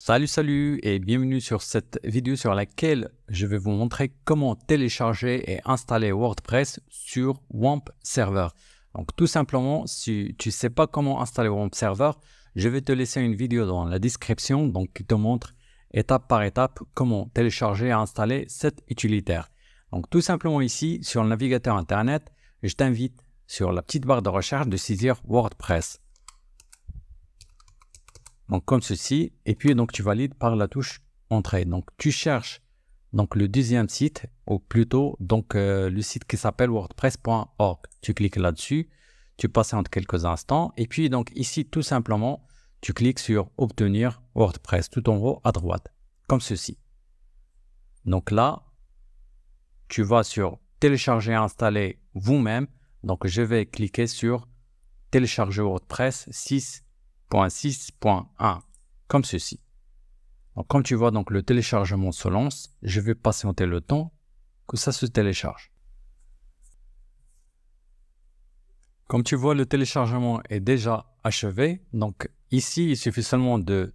Salut salut et bienvenue sur cette vidéo sur laquelle je vais vous montrer comment télécharger et installer WordPress sur WAMP Server. Donc tout simplement, si tu ne sais pas comment installer WAMP Server, je vais te laisser une vidéo dans la description donc qui te montre étape par étape comment télécharger et installer cet utilitaire. Donc tout simplement ici, sur le navigateur internet, je t'invite sur la petite barre de recherche de saisir WordPress donc comme ceci, et puis donc tu valides par la touche Entrée. Donc tu cherches donc le deuxième site, ou plutôt donc euh, le site qui s'appelle wordpress.org. Tu cliques là-dessus, tu passes entre quelques instants, et puis donc ici tout simplement, tu cliques sur Obtenir WordPress tout en haut à droite, comme ceci. Donc là, tu vas sur Télécharger installer vous-même. Donc je vais cliquer sur Télécharger WordPress 6 .6.1, comme ceci. Donc, comme tu vois, donc, le téléchargement se lance. Je vais patienter le temps que ça se télécharge. Comme tu vois, le téléchargement est déjà achevé. Donc ici, il suffit seulement de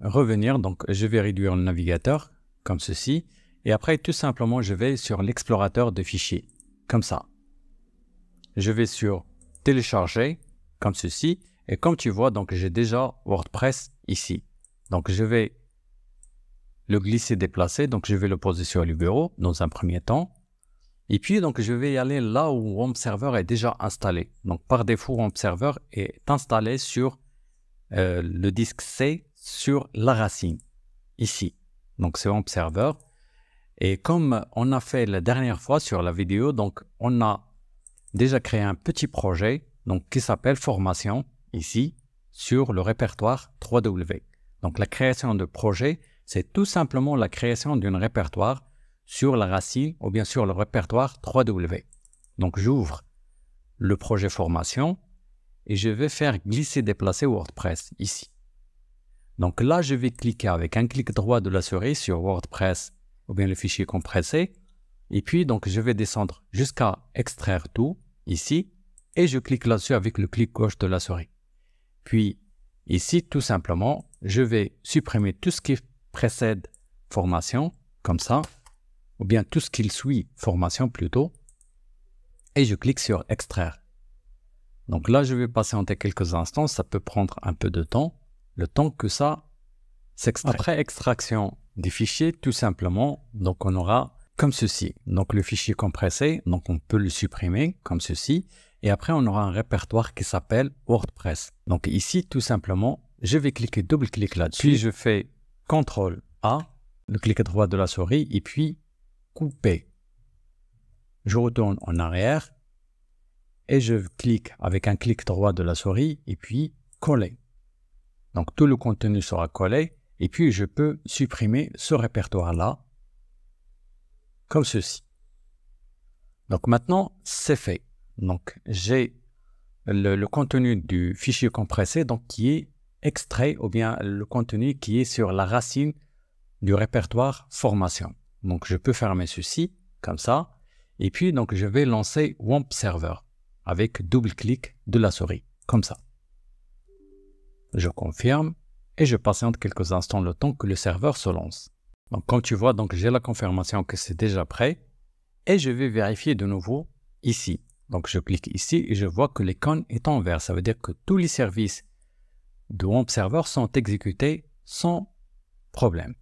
revenir. Donc je vais réduire le navigateur, comme ceci. Et après, tout simplement, je vais sur l'explorateur de fichiers, comme ça. Je vais sur télécharger, comme ceci. Et comme tu vois, donc j'ai déjà WordPress ici. Donc je vais le glisser, déplacer. Donc je vais le poser sur le bureau dans un premier temps. Et puis donc je vais y aller là où WOMP Server est déjà installé. Donc par défaut, Wampserver Server est installé sur euh, le disque C sur la racine, ici. Donc c'est Wampserver Server. Et comme on a fait la dernière fois sur la vidéo, donc on a déjà créé un petit projet donc, qui s'appelle Formation ici sur le répertoire 3W. Donc la création de projet, c'est tout simplement la création d'un répertoire sur la racine ou bien sur le répertoire 3W. Donc j'ouvre le projet formation et je vais faire glisser déplacer WordPress ici. Donc là, je vais cliquer avec un clic droit de la souris sur WordPress ou bien le fichier compressé. Et puis, donc, je vais descendre jusqu'à extraire tout ici et je clique là-dessus avec le clic gauche de la souris. Puis ici, tout simplement, je vais supprimer tout ce qui précède formation, comme ça, ou bien tout ce qui suit formation plutôt, et je clique sur extraire. Donc là, je vais patienter quelques instants, ça peut prendre un peu de temps, le temps que ça s'extrait. Après extraction des fichiers, tout simplement, donc on aura comme ceci. Donc le fichier compressé, donc on peut le supprimer comme ceci. Et après, on aura un répertoire qui s'appelle WordPress. Donc ici, tout simplement, je vais cliquer double-clic là-dessus. Puis je fais CTRL A, le clic droit de la souris, et puis couper. Je retourne en arrière et je clique avec un clic droit de la souris et puis coller. Donc tout le contenu sera collé et puis je peux supprimer ce répertoire-là comme ceci. Donc maintenant, c'est fait. Donc j'ai le, contenu du fichier compressé donc qui est extrait ou bien le contenu qui est sur la racine du répertoire formation. Donc je peux fermer ceci comme ça et puis donc je vais lancer WAMP Server avec double clic de la souris comme ça. Je confirme et je patiente quelques instants le temps que le serveur se lance. Donc, comme tu vois, donc j'ai la confirmation que c'est déjà prêt et je vais vérifier de nouveau ici. Donc, je clique ici et je vois que l'icône est en vert. Ça veut dire que tous les services de WAMP Server sont exécutés sans problème.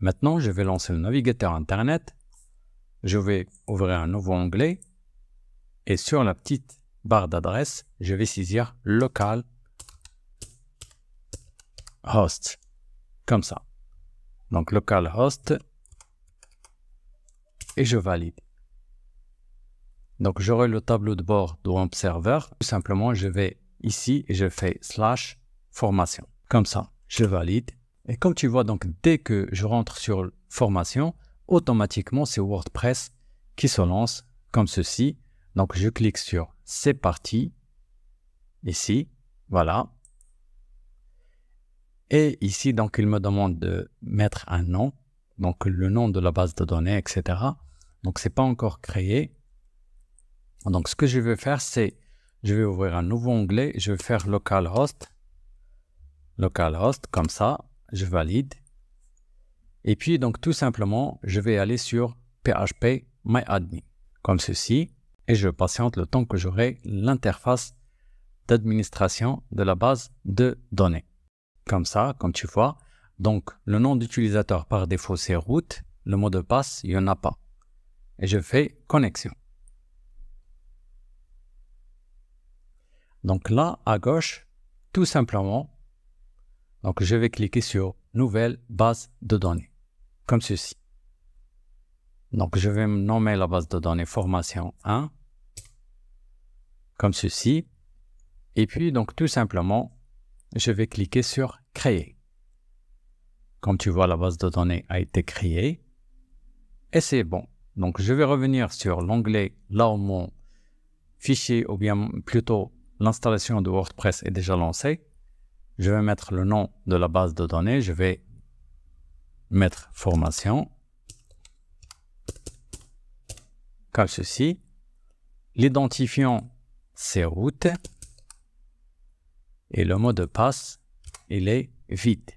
Maintenant, je vais lancer le navigateur Internet. Je vais ouvrir un nouveau onglet et sur la petite barre d'adresse, je vais saisir local host comme ça. Donc localhost et je valide. Donc j'aurai le tableau de bord de Tout simplement, je vais ici et je fais slash formation. Comme ça, je valide. Et comme tu vois, donc dès que je rentre sur formation, automatiquement c'est WordPress qui se lance comme ceci. Donc je clique sur c'est parti ici. Voilà. Et ici, donc, il me demande de mettre un nom, donc le nom de la base de données, etc. Donc, c'est pas encore créé. Donc, ce que je vais faire, c'est, je vais ouvrir un nouveau onglet, je vais faire localhost, localhost, comme ça, je valide. Et puis, donc, tout simplement, je vais aller sur PHP MyAdmin, comme ceci, et je patiente le temps que j'aurai l'interface d'administration de la base de données comme ça, comme tu vois. Donc, le nom d'utilisateur par défaut, c'est root. Le mot de passe, il n'y en a pas. Et je fais connexion. Donc là, à gauche, tout simplement, donc je vais cliquer sur Nouvelle base de données, comme ceci. Donc je vais nommer la base de données Formation 1, comme ceci. Et puis, donc tout simplement, je vais cliquer sur Créer. Comme tu vois, la base de données a été créée. Et c'est bon. Donc, je vais revenir sur l'onglet là où mon fichier, ou bien plutôt l'installation de WordPress est déjà lancée. Je vais mettre le nom de la base de données. Je vais mettre formation. Comme ceci. L'identifiant, c'est route. Et le mot de passe, il est vide.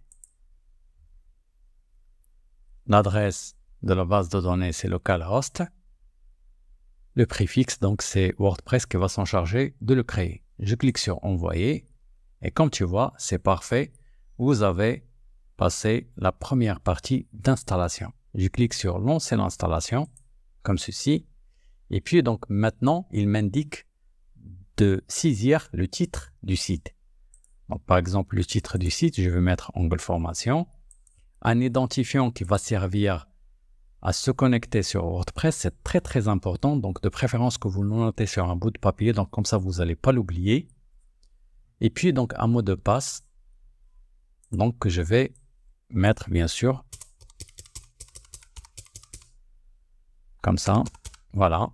L'adresse de la base de données, c'est localhost. Le préfixe, donc, c'est WordPress qui va s'en charger de le créer. Je clique sur Envoyer. Et comme tu vois, c'est parfait. Vous avez passé la première partie d'installation. Je clique sur Lancer l'installation, comme ceci. Et puis, donc, maintenant, il m'indique de saisir le titre du site par exemple, le titre du site, je vais mettre angle formation. Un identifiant qui va servir à se connecter sur WordPress, c'est très très important. Donc de préférence que vous le notez sur un bout de papier, donc comme ça vous n'allez pas l'oublier. Et puis donc un mot de passe, donc que je vais mettre bien sûr comme ça. Voilà.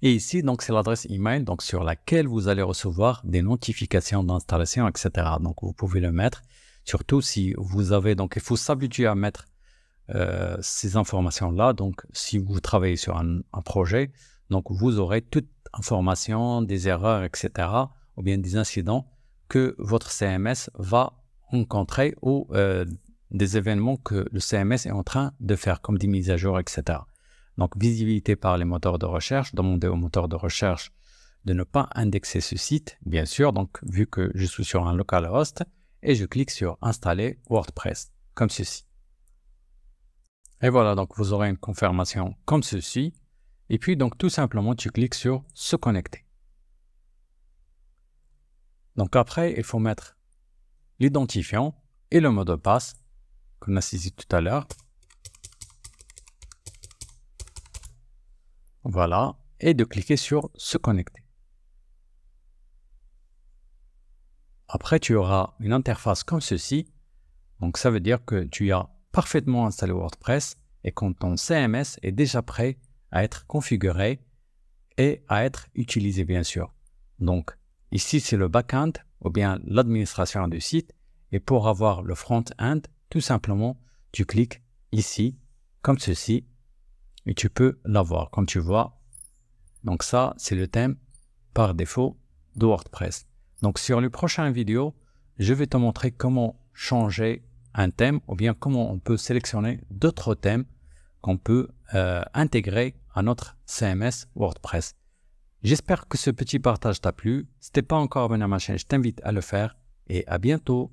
Et ici, donc, c'est l'adresse email donc, sur laquelle vous allez recevoir des notifications d'installation, etc. Donc, vous pouvez le mettre. Surtout si vous avez, donc, il faut s'habituer à mettre euh, ces informations-là. Donc, si vous travaillez sur un, projet, donc, vous aurez toute information des erreurs, etc. ou bien des incidents que votre CMS va rencontrer ou euh, des événements que le CMS est en train de faire, comme des mises à jour, etc. Donc, visibilité par les moteurs de recherche, demander aux moteurs de recherche de ne pas indexer ce site, bien sûr. Donc, vu que je suis sur un localhost et je clique sur installer WordPress, comme ceci. Et voilà, donc vous aurez une confirmation comme ceci. Et puis, donc, tout simplement, tu cliques sur se connecter. Donc après, il faut mettre l'identifiant et le mot de passe qu'on a saisi tout à l'heure. Voilà. Et de cliquer sur se connecter. Après, tu auras une interface comme ceci. Donc, ça veut dire que tu as parfaitement installé WordPress et que ton CMS est déjà prêt à être configuré et à être utilisé, bien sûr. Donc, ici, c'est le back-end ou bien l'administration du site. Et pour avoir le front-end, tout simplement, tu cliques ici, comme ceci, et tu peux l'avoir comme tu vois. Donc ça, c'est le thème par défaut de WordPress. Donc sur le prochain vidéo, je vais te montrer comment changer un thème ou bien comment on peut sélectionner d'autres thèmes qu'on peut euh, intégrer à notre CMS WordPress. J'espère que ce petit partage t'a plu. Si t'es pas encore abonné à ma chaîne, je t'invite à le faire et à bientôt.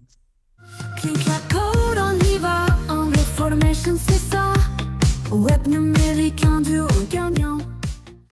Web numérique, en duo